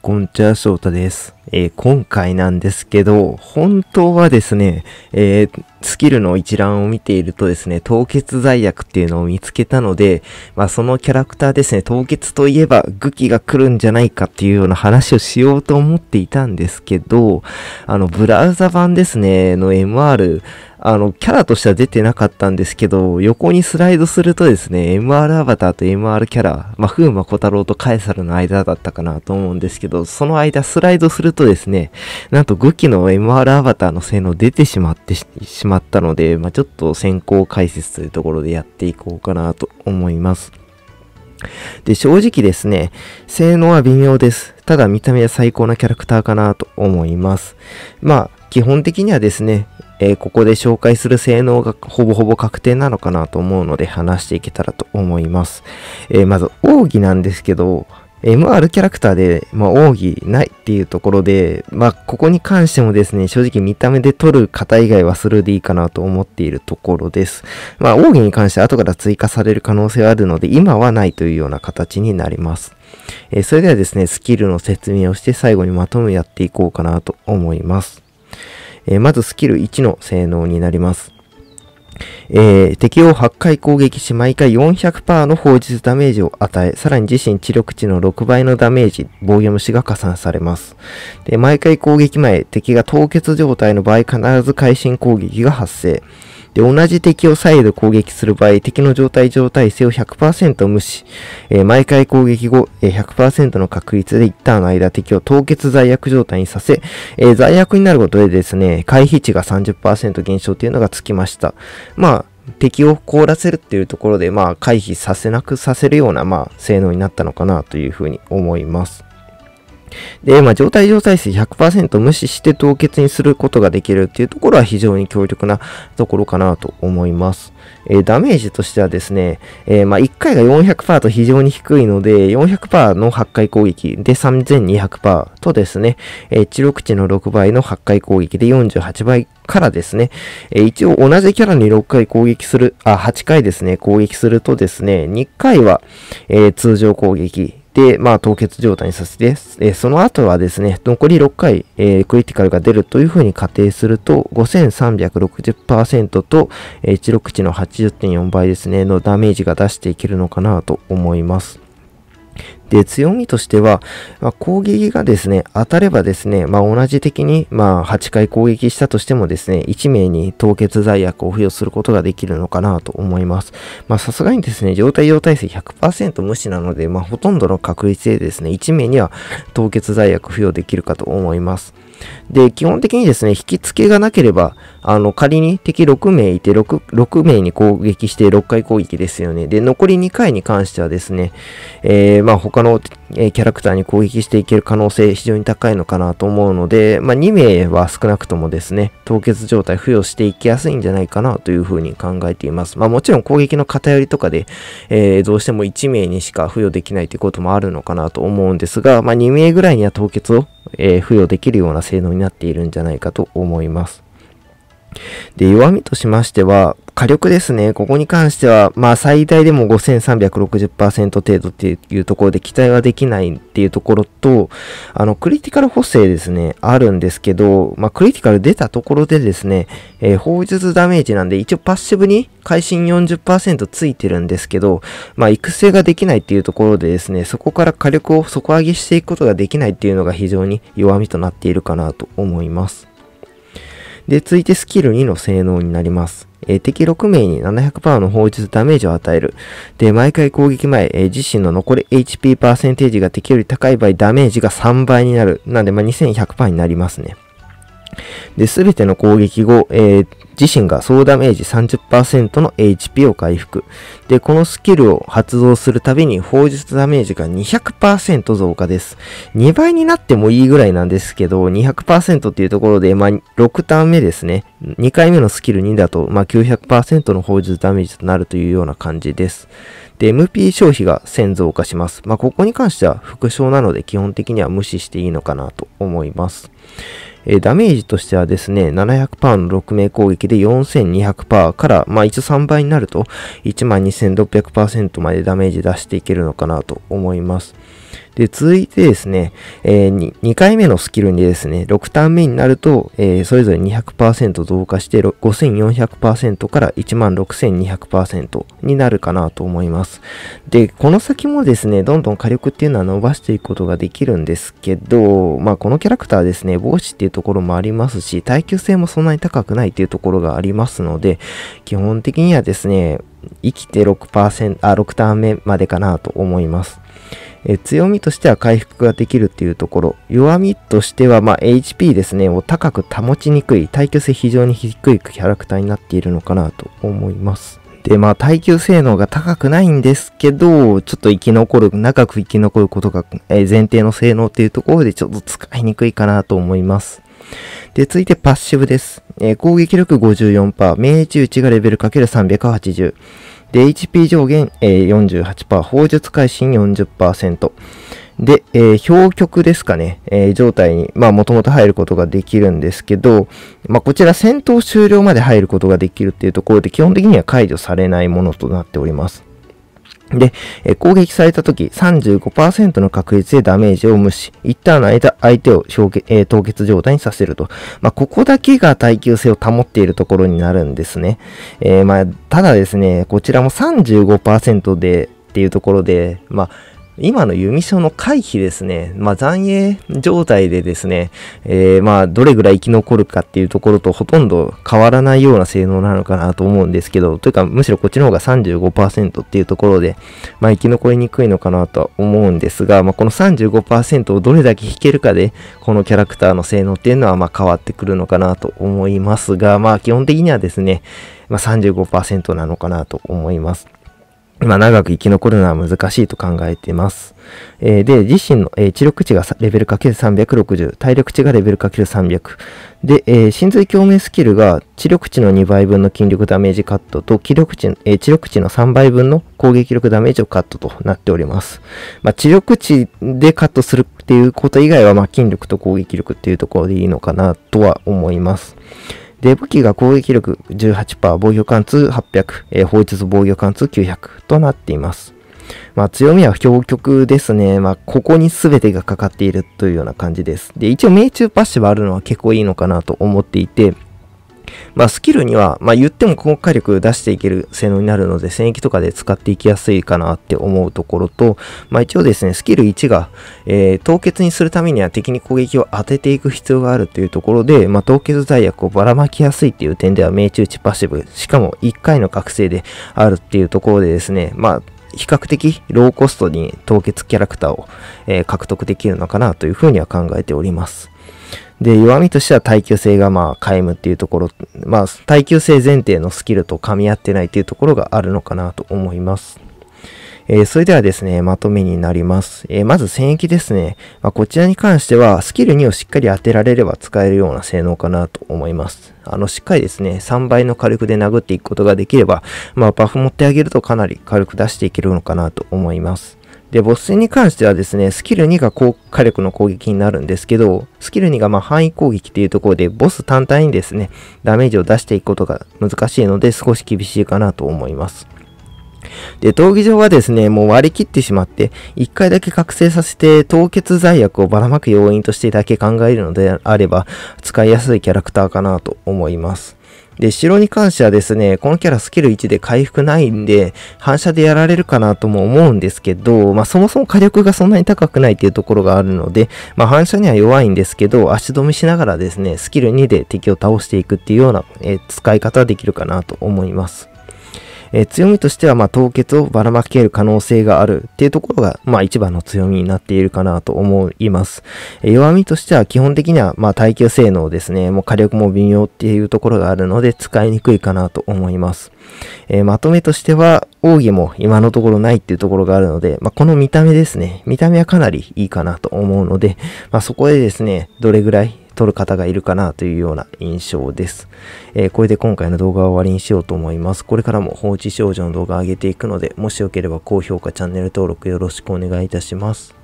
こんにちは、翔太です。えー、今回なんですけど、本当はですね、えー、スキルの一覧を見ているとですね、凍結罪悪っていうのを見つけたので、まあそのキャラクターですね、凍結といえば武器が来るんじゃないかっていうような話をしようと思っていたんですけど、あの、ブラウザ版ですね、の MR、あの、キャラとしては出てなかったんですけど、横にスライドするとですね、MR アバターと MR キャラ、まあ、風魔小太郎とカエサルの間だったかなと思うんですけど、その間スライドするとですね、なんと5機の MR アバターの性能出てしまってしまったので、まあ、ちょっと先行解説というところでやっていこうかなと思います。で、正直ですね、性能は微妙です。ただ見た目は最高なキャラクターかなと思います。まあ、基本的にはですね、えー、ここで紹介する性能がほぼほぼ確定なのかなと思うので話していけたらと思います。えー、まず、奥義なんですけど、MR キャラクターで、まあ、奥義ないっていうところで、まあ、ここに関してもですね、正直見た目で撮る方以外はスルーでいいかなと思っているところです。まあ、奥義に関して後から追加される可能性はあるので、今はないというような形になります。えー、それではですね、スキルの説明をして最後にまとめやっていこうかなと思います。えー、まずスキル1の性能になります。えー、敵を8回攻撃し、毎回400%の放実ダメージを与え、さらに自身知力値の6倍のダメージ、防御虫が加算されます。で、毎回攻撃前、敵が凍結状態の場合、必ず会心攻撃が発生。で、同じ敵を再度攻撃する場合、敵の状態状態性を100%無視。えー、毎回攻撃後、えー、100%の確率で一旦の間敵を凍結罪悪状態にさせ、えー、罪悪になることでですね、回避値が30%減少というのがつきました。まあ、敵を凍らせるっていうところで、まあ、回避させなくさせるような、まあ、性能になったのかなというふうに思います。で、まあ、状態状態数100%無視して凍結にすることができるっていうところは非常に強力なところかなと思います。えー、ダメージとしてはですね、えー、まあ、1回が400%と非常に低いので、400%の8回攻撃で3200%とですね、えー、知力値の6倍の8回攻撃で48倍からですね、えー、一応同じキャラに6回攻撃する、あ、8回ですね、攻撃するとですね、2回は、えー、通常攻撃、で、まあ、凍結状態にさせて、えその後はですね、残り6回、えー、クリティカルが出るというふうに仮定すると、5360%と、えー、16値の80.4倍ですね、のダメージが出していけるのかなと思います。で、強みとしては、まあ、攻撃がですね、当たればですね、まあ、同じ的に、まあ、8回攻撃したとしてもですね、1名に凍結罪悪を付与することができるのかなと思います。まあ、さすがにですね、状態用体制100%無視なので、まあ、ほとんどの確率でですね、1名には凍結罪悪付与できるかと思います。で、基本的にですね、引き付けがなければ、あの、仮に敵6名いて6、6名に攻撃して6回攻撃ですよね。で、残り2回に関してはですね、えー、まあ、他他の、えキャラクターに攻撃していける可能性非常に高いのかなと思うので、まあ、2名は少なくともですね、凍結状態付与していきやすいんじゃないかなというふうに考えています。まあ、もちろん攻撃の偏りとかで、えー、どうしても1名にしか付与できないということもあるのかなと思うんですが、まあ、2名ぐらいには凍結を、えー、付与できるような性能になっているんじゃないかと思います。で、弱みとしましては、火力ですね。ここに関しては、まあ最大でも5360%程度っていうところで期待はできないっていうところと、あの、クリティカル補正ですね、あるんですけど、まあクリティカル出たところでですね、えー、放術ダメージなんで一応パッシブに会心40%ついてるんですけど、まあ育成ができないっていうところでですね、そこから火力を底上げしていくことができないっていうのが非常に弱みとなっているかなと思います。で、続いてスキル2の性能になります。えー、敵6名に700%の放出ダメージを与える。で、毎回攻撃前、えー、自身の残り HP パーセンテージが敵より高い場合、ダメージが3倍になる。なんで、まあ、2100%になりますね。で、すべての攻撃後、えー、自身が総ダメージ30%の HP を回復。で、このスキルを発動するたびに砲術ダメージが200%増加です。2倍になってもいいぐらいなんですけど、200%っていうところで、まあ、6ターン目ですね。2回目のスキル2だと、まあ、900%の砲術ダメージとなるというような感じです。で、MP 消費が1000増加します。まあ、ここに関しては副賞なので基本的には無視していいのかなと思います。えー、ダメージとしてはですね、700%の6名攻撃で4200%から、まあ一3倍になると12600%までダメージ出していけるのかなと思います。で、続いてですね、えー、2, 回目のスキルにですね、6ターン目になると、えー、それぞれ200%増加して、5400%から16200%になるかなと思います。で、この先もですね、どんどん火力っていうのは伸ばしていくことができるんですけど、まあ、このキャラクターですね、防止っていうところもありますし、耐久性もそんなに高くないっていうところがありますので、基本的にはですね、生きて6%、あ、6ターン目までかなと思います。え強みとしては回復ができるっていうところ、弱みとしては、ま HP ですね、を高く保ちにくい、耐久性非常に低いキャラクターになっているのかなと思います。で、まあ、耐久性能が高くないんですけど、ちょっと生き残る、長く生き残ることが、え前提の性能っていうところでちょっと使いにくいかなと思います。で、続いてパッシブです。えー、攻撃力54%、命中値がレベルかける3 8 0で、HP 上限、えー、48%、砲術改心40%。で、えー、標極ですかね、えー、状態に、まあ、もともと入ることができるんですけど、まあ、こちら戦闘終了まで入ることができるっていうところで、基本的には解除されないものとなっております。で、え攻撃された時35%の確率でダメージを無視。一旦の間、相手を消え凍結状態にさせると。まあ、ここだけが耐久性を保っているところになるんですね。えー、まあ、ただですね、こちらも35%でっていうところで、まあ、今の弓章の回避ですね、まあ、残影状態でですね、えー、まあ、どれぐらい生き残るかっていうところとほとんど変わらないような性能なのかなと思うんですけど、というか、むしろこっちの方が35%っていうところで、まあ、生き残りにくいのかなとは思うんですが、まあ、この35%をどれだけ引けるかで、このキャラクターの性能っていうのは、ま変わってくるのかなと思いますが、まあ、基本的にはですね、ま35%なのかなと思います。まあ、長く生き残るのは難しいと考えています。えー、で、自身の、えー、知力値がレベルかける3 6 0体力値がレベルかける3 0 0で、えー、髄共鳴スキルが知力値の2倍分の筋力ダメージカットと、気力値、えー、知力値の3倍分の攻撃力ダメージをカットとなっております。まあ、知力値でカットするっていうこと以外は、まあ、筋力と攻撃力っていうところでいいのかなとは思います。で、武器が攻撃力18%、防御貫通800、えー、法防御貫通900となっています。まあ、強みは標極ですね。まあ、ここに全てがかかっているというような感じです。で、一応命中パッシュはあるのは結構いいのかなと思っていて、まあ、スキルには、まあ、言っても効果力出していける性能になるので、戦役とかで使っていきやすいかなって思うところと、まあ、一応ですね、スキル1が、えー、凍結にするためには敵に攻撃を当てていく必要があるというところで、まあ、凍結罪悪をばらまきやすいっていう点では、命中値パッシブ、しかも1回の覚醒であるっていうところでですね、まあ、比較的ローコストに凍結キャラクターを、えー、獲得できるのかなというふうには考えております。で、弱みとしては耐久性がまあ皆無っていうところ、まあ耐久性前提のスキルと噛み合ってないっていうところがあるのかなと思います。えー、それではですね、まとめになります。えー、まず戦役ですね。まあ、こちらに関しては、スキル2をしっかり当てられれば使えるような性能かなと思います。あの、しっかりですね、3倍の火力で殴っていくことができれば、まあ、バフ持ってあげるとかなり火力出していけるのかなと思います。で、ボス戦に関してはですね、スキル2が火力の攻撃になるんですけど、スキル2がま範囲攻撃っていうところで、ボス単体にですね、ダメージを出していくことが難しいので、少し厳しいかなと思います。で、闘技場はですね、もう割り切ってしまって、一回だけ覚醒させて、凍結罪悪をばらまく要因としてだけ考えるのであれば、使いやすいキャラクターかなと思います。で、城に関してはですね、このキャラスキル1で回復ないんで、反射でやられるかなとも思うんですけど、まあそもそも火力がそんなに高くないっていうところがあるので、まあ反射には弱いんですけど、足止めしながらですね、スキル2で敵を倒していくっていうような、え使い方はできるかなと思います。えー、強みとしては、まあ、凍結をばらまける可能性があるっていうところが、まあ、一番の強みになっているかなと思います。えー、弱みとしては、基本的には、まあ、耐久性能ですね。もう火力も微妙っていうところがあるので、使いにくいかなと思います。えー、まとめとしては、奥義も今のところないっていうところがあるので、まあ、この見た目ですね。見た目はかなりいいかなと思うので、まあ、そこでですね、どれぐらい撮る方がいるかなというような印象です。えー、これで今回の動画は終わりにしようと思います。これからも放置少女の動画を上げていくので、もしよければ高評価、チャンネル登録よろしくお願いいたします。